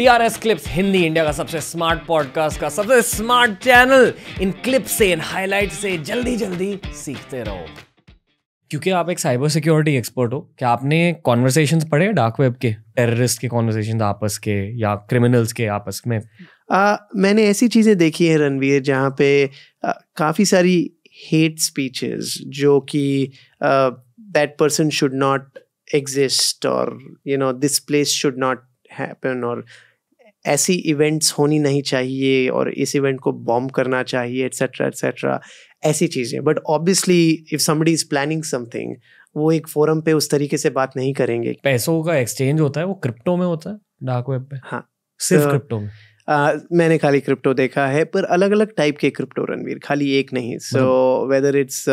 TRS Clips Hindi India का सबसे smart podcast का सबसे स्मार्ट चैनल इन क्लिप से इन हाईलाइट से जल्दी जल्दी सीखते रहो क्योंकि आप एक साइबर सिक्योरिटी एक्सपर्ट हो क्या आपने कॉन्वर्सेशन पढ़े डार्क वेब के टेररिस्ट के कॉन्वर्सेशन आपस के या क्रिमिनल्स के आपस में आ, मैंने ऐसी चीज़ें देखी है रणवीर जहाँ पे काफ़ी सारी हेट स्पीचेस जो कि that person should not exist और you know this place should not happen और ऐसी इवेंट्स होनी नहीं चाहिए और इस इवेंट को बॉम्ब करना चाहिए एट्सेट्रा एट्सेट्रा ऐसी चीज़ें but obviously if somebody is planning something वो एक फोरम पे उस तरीके से बात नहीं करेंगे पैसों का एक्सचेंज होता है वो क्रिप्टो में होता है डार्क वेब पे हाँ सिर्फ तो, क्रिप्टो में आ, मैंने खाली क्रिप्टो देखा है पर अलग अलग टाइप के क्रिप्टो रणवीर खाली एक नहीं so whether it's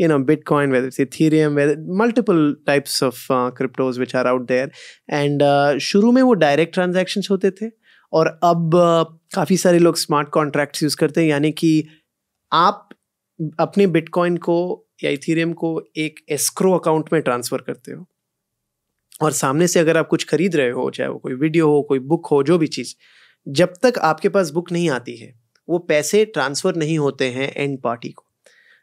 you know bitcoin whether it's ethereum whether multiple types of uh, cryptos which are out uh, शुरू में वो डायरेक्ट ट्रांजेक्शन्स होते थे और अब काफ़ी सारे लोग स्मार्ट कॉन्ट्रैक्ट्स यूज़ करते हैं यानी कि आप अपने बिटकॉइन को या इथेरियम को एक एस्क्रो अकाउंट में ट्रांसफ़र करते हो और सामने से अगर आप कुछ खरीद रहे हो चाहे वो कोई वीडियो हो कोई बुक हो जो भी चीज़ जब तक आपके पास बुक नहीं आती है वो पैसे ट्रांसफ़र नहीं होते हैं एंड पार्टी को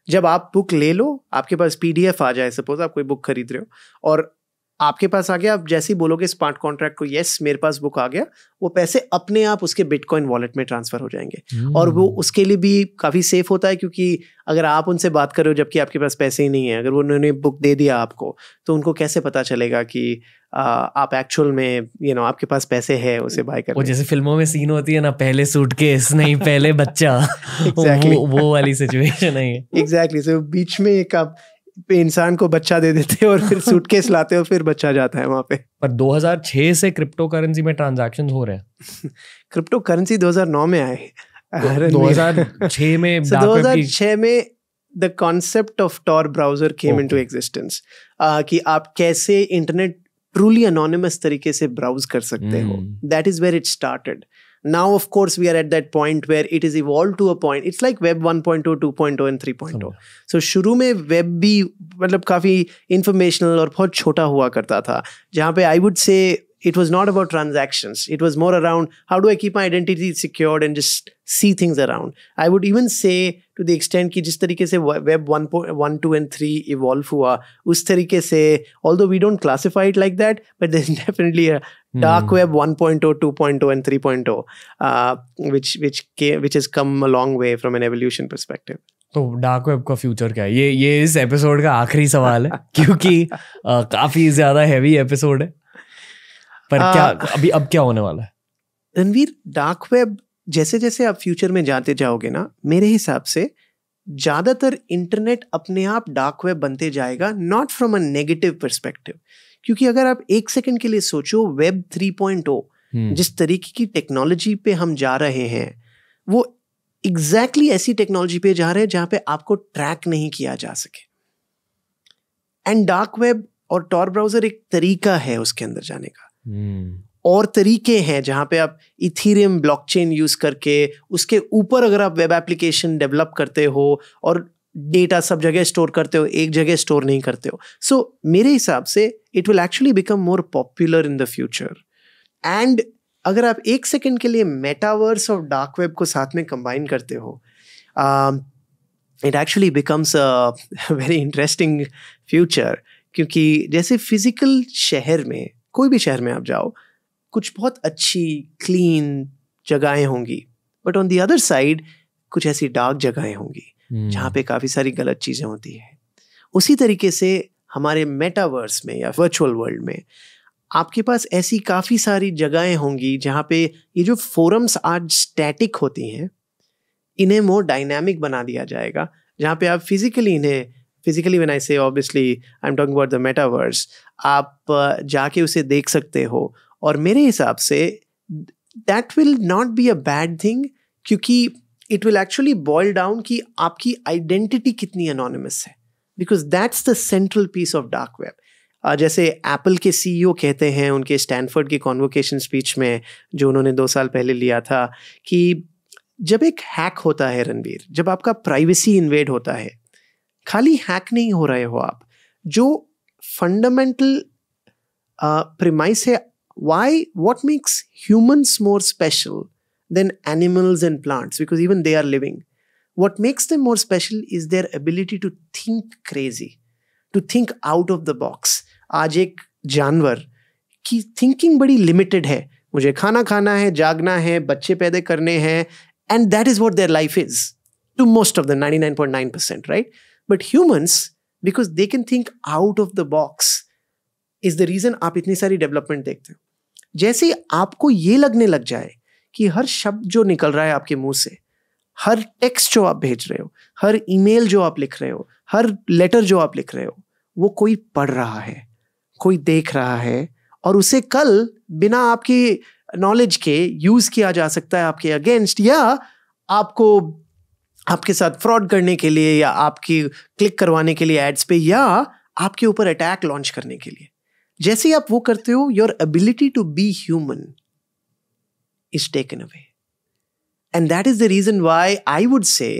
जब आप बुक ले लो आपके पास पीडीएफ आ जाए सपोज आप कोई बुक खरीद रहे हो और आपके पास आ गया आप जैसे ही बोलोगे स्मार्ट कॉन्ट्रैक्ट को यस मेरे पास बुक आ गया वो पैसे अपने आप उसके बिटकॉइन वॉलेट में ट्रांसफर हो जाएंगे और वो hmm. उसके लिए भी काफ़ी सेफ होता है क्योंकि अगर आप उनसे बात करो जबकि आपके पास पैसे ही नहीं है अगर उन्होंने बुक दे दिया आपको तो उनको कैसे पता चलेगा कि आ, आप एक्चुअल में यू you नो know, आपके पास पैसे है उसे बाय कर जैसे फिल्मों में सीन होती है ना पहले सूट सूटकेस नहीं पहले बच्चा exactly. वो, वो वाली सिचुएशन है एग्जैक्टली exactly. सो बीच में एक आप इंसान को बच्चा दे देते हैं और फिर सूटकेस लाते हैं और फिर बच्चा जाता है वहाँ पे पर 2006 से क्रिप्टो करेंसी में ट्रांजैक्शंस हो रहे हैं क्रिप्टो करेंसी 2009 में आए दो हजार छः में दो हजार छः में the concept of Tor browser came into existence कि आप कैसे इंटरनेट ट्रूली अनोनमस तरीके से ब्राउज कर सकते hmm. हो that is where it started Now, of course, we are at that point where it is evolved to a point. It's like Web 1.0, 2.0, and 3.0. So, शुरू में वेब भी मतलब काफ़ी informational और बहुत छोटा हुआ करता था जहाँ पे I would it was not about transactions. It was more around how do I keep my identity secured and just see things around. I would even say to the extent कि जिस तरीके से web 1, 2 and 3 evolve हुआ उस तरीके से although we don't classify it like that but there's definitely a dark hmm. web 1.0 2.0 and 3.0 uh, which which came, which has come a long way from an evolution perspective तो dark web का future क्या है ये ये इस episode का आखिरी सवाल है क्योंकि आ, uh, काफी ज्यादा हैवी एपिसोड है पर आ, uh, क्या अभी अब क्या होने वाला है रणवीर डार्क वेब जैसे जैसे आप फ्यूचर में जाते जाओगे ना मेरे हिसाब से ज्यादातर इंटरनेट अपने आप डार्क वेब बनते जाएगा not from a negative perspective क्योंकि अगर आप एक सेकंड के लिए सोचो वेब 3.0 हम्म। जिस तरीके की टेक्नोलॉजी पे हम जा रहे हैं वो एग्जैक्टली exactly ऐसी टेक्नोलॉजी पे जा रहे हैं जहां पे आपको ट्रैक नहीं किया जा सके एंड डार्क वेब और टॉर ब्राउजर एक तरीका है उसके अंदर जाने का hmm. और तरीके हैं जहां पे आप इथीरियम ब्लॉकचेन यूज करके उसके ऊपर अगर आप वेब एप्लीकेशन डेवलप करते हो और डेटा सब जगह स्टोर करते हो एक जगह स्टोर नहीं करते हो सो so, मेरे हिसाब से it will actually become more popular in the future and अगर आप एक सेकेंड के लिए मेटावर्स और डार्क वेब को साथ में कंबाइन करते हो it actually becomes a very interesting future क्योंकि जैसे फिजिकल शहर में कोई भी शहर में आप जाओ कुछ बहुत अच्छी क्लीन जगहें होंगी but on the other side कुछ ऐसी डार्क जगहें होंगी जहाँ हम्म। पे काफ़ी सारी गलत चीज़ें होती है उसी तरीके से हमारे मेटावर्स में या वर्चुअल वर्ल्ड में आपके पास ऐसी काफ़ी सारी जगहें होंगी जहाँ पे ये जो फोरम्स आज स्टैटिक होती हैं इन्हें मोर डायनामिक बना दिया जाएगा जहाँ पे आप फिजिकली इन्हें physically when I say obviously I am talking about the metaverse आप जाके उसे देख सकते हो और मेरे हिसाब से that will not be a bad thing क्योंकि it will actually boil down कि आपकी आइडेंटिटी कितनी अनोनमस है because that's the central piece of dark web जैसे एप्पल के सीईओ e कहते हैं उनके स्टैनफोर्ड के कॉन्वोकेशन स्पीच में जो उन्होंने दो साल पहले लिया था कि जब एक हैक होता है रणवीर जब आपका प्राइवेसी इन्वेड होता है खाली हैक नहीं हो रहे हो आप जो फंडामेंटल प्रिमाइस uh, है why what makes humans more special than animals and plants because even they are living. What makes them more special is their ability to think crazy, to think out of the box. आज एक जानवर की thinking बड़ी limited है मुझे खाना खाना है जागना है बच्चे पैदा करने हैं and that is what their life is to most of the ninety nine point nine percent right but humans because they can think out of the box is the reason आप इतनी सारी डेवलपमेंट देखते हो जैसे आपको ये लगने लग जाए कि हर शब्द जो निकल रहा है आपके मुंह से हर टेक्स्ट जो आप भेज रहे हो हर ईमेल जो आप लिख रहे हो हर लेटर जो आप लिख रहे हो वो कोई पढ़ रहा है कोई देख रहा है और उसे कल बिना आपकी नॉलेज के यूज़ किया जा सकता है आपके अगेंस्ट या आपको आपके साथ फ्रॉड करने के लिए या आपकी क्लिक करवाने के लिए एड्स पे या आपके ऊपर अटैक लॉन्च करने के लिए जैसे ही आप वो करते हो your ability to be human is taken away. And that is the reason why I would say,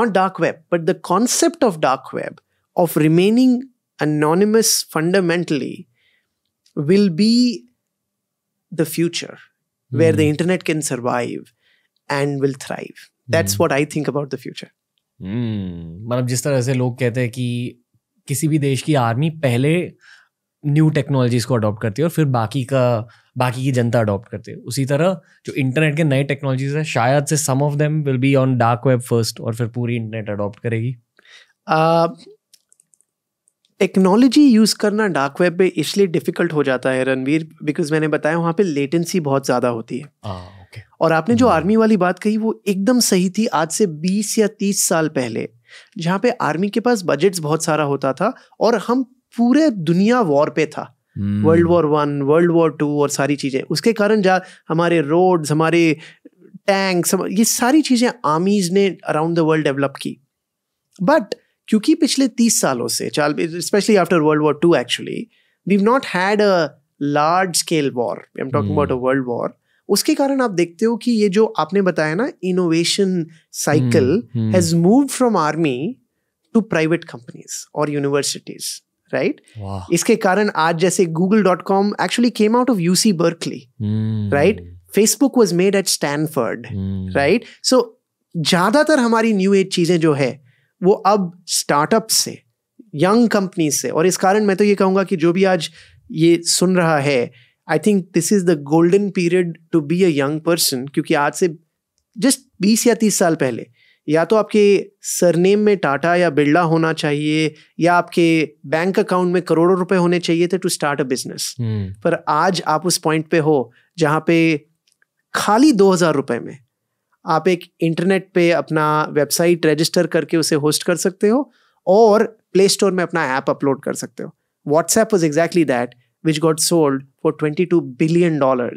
not dark web, but the concept of dark web, of remaining anonymous fundamentally, will be the future mm. where the internet can survive and will thrive. That's mm. what I think about the future. मतलब जिस तरह से लोग कहते हैं कि किसी भी देश की आर्मी पहले न्यू टेक्नोलॉजीज को अडॉप्ट करती है और फिर बाकी का बाकी की जनता अडॉप्ट करती है उसी तरह जो इंटरनेट के नए टेक्नोलॉजीज है शायद से some of them will be on dark web first और फिर पूरी इंटरनेट अडॉप्ट करेगी टेक्नोलॉजी यूज़ करना डार्क वेब पे इसलिए डिफ़िकल्ट हो जाता है रणवीर बिकॉज मैंने बताया वहां पे लेटेंसी बहुत ज़्यादा होती है आ, okay. और आपने जो आर्मी hmm. वाली बात कही वो एकदम सही थी आज से 20 या 30 साल पहले जहाँ पे आर्मी के पास बजट्स बहुत सारा होता था और हम पूरे दुनिया वॉर पे था world war one world war two और सारी चीज़ें उसके कारण जा हमारे रोड्स हमारे टैंक्स ये सारी चीज़ें आर्मीज ने अराउंड द वर्ल्ड डेवलप की बट क्योंकि पिछले तीस सालों से चाल specially after world war two actually we not had a large scale war I am talking about a world war उसके कारण आप देखते हो कि ये जो आपने बताया ना innovation cycle has move from army to private companies और यूनिवर्सिटीज़ right? Wow. इसके कारण आज जैसे Google dot com actually came out of U C Berkeley right Facebook was made at Stanford right so ज़्यादातर हमारी न्यू एज चीज़ें जो है वो अब स्टार्टअप से यंग कंपनी से और इस कारण मैं तो ये कहूंगा कि जो भी आज ये सुन रहा है I think this is the golden period to be a young person क्योंकि आज से जस्ट बीस या तीस साल पहले या तो आपके सरनेम में टाटा या बिरला होना चाहिए या आपके बैंक अकाउंट में करोड़ों रुपए होने चाहिए थे टू स्टार्ट अ बिजनेस पर आज आप उस पॉइंट पे हो जहाँ पे खाली दो हजार रुपए में आप एक इंटरनेट पे अपना वेबसाइट रजिस्टर करके उसे होस्ट कर सकते हो और प्ले स्टोर में अपना ऐप अपलोड कर सकते हो WhatsApp was exactly that which got sold for twenty two billion dollar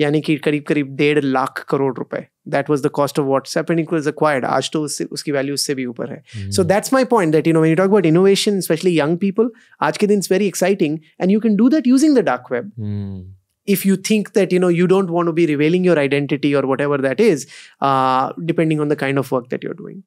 यानी कि करीब करीब डेढ़ लाख करोड़ रुपए That was the cost of WhatsApp and it was acquired आज तो उससे उसकी वैल्यू उससे भी ऊपर है so that's my point that you know you talk about innovation specially young people आज के दिन is very exciting and you can do that using If you think that you know you don't want to be revealing your identity or whatever that is, uh, depending on the kind of work that you're doing.